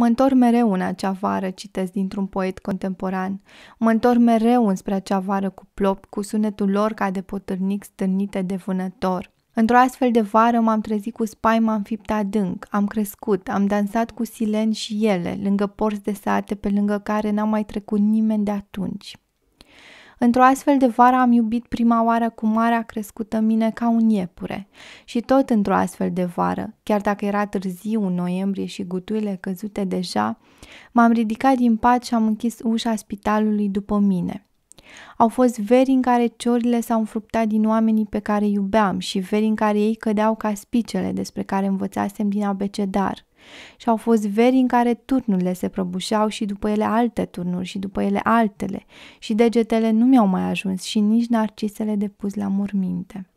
Mă întorc mereu în acea vară, citesc dintr-un poet contemporan. Mă întorc mereu înspre acea vară cu plop, cu sunetul lor ca de potârnic stârnite de vânător. Într-o astfel de vară m-am trezit cu spaima înfiptă adânc, am crescut, am dansat cu silen și ele, lângă porți de sate pe lângă care n-a mai trecut nimeni de atunci. Într-o astfel de vară am iubit prima oară cu marea crescută mine ca un iepure. Și tot într-o astfel de vară, chiar dacă era târziu în noiembrie și gutuile căzute deja, m-am ridicat din pat și am închis ușa spitalului după mine. Au fost veri în care ciorile s-au înfructat din oamenii pe care iubeam și veri în care ei cădeau ca spicele despre care învățasem din abecedar – și au fost veri în care turnurile se prăbușeau și după ele alte turnuri și după ele altele și degetele nu mi-au mai ajuns și nici narcisele de pus la morminte.